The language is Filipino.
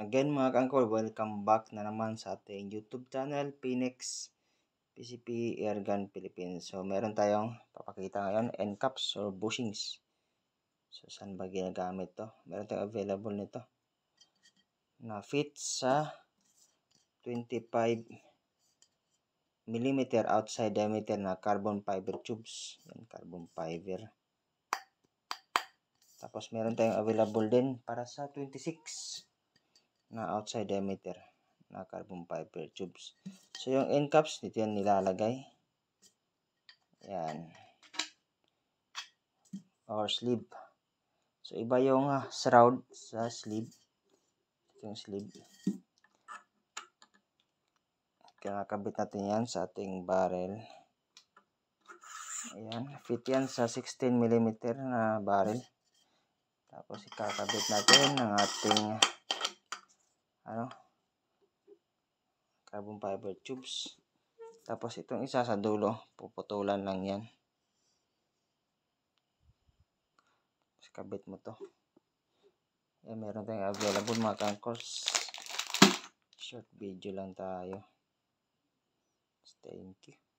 Again mga kaangkol, welcome back na naman sa ating YouTube channel, Phoenix PCP Airgun Philippines. So meron tayong papakita ngayon, end caps or bushings. So saan ba ginagamit to? Meron tayong available nito na fit sa 25 mm outside diameter na carbon fiber tubes. Yan, carbon fiber. Tapos meron tayong available din para sa 26 na outside diameter na carbon fiber tubes. So, yung end caps, dito yan nilalagay. Yan. Or sleeve. So, iba yung uh, ah, shroud sa sleeve. Ito yung sleeve. Kinakabit natin yan sa ating barrel. Ayan. Fit yan sa 16mm na barrel. Tapos, ikakabit natin ng ating ano carbon fiber tubes tapos itong isa sa dulo puputulan lang yan tapos kabit mo to eh meron tayong available mga kankors short video lang tayo thank you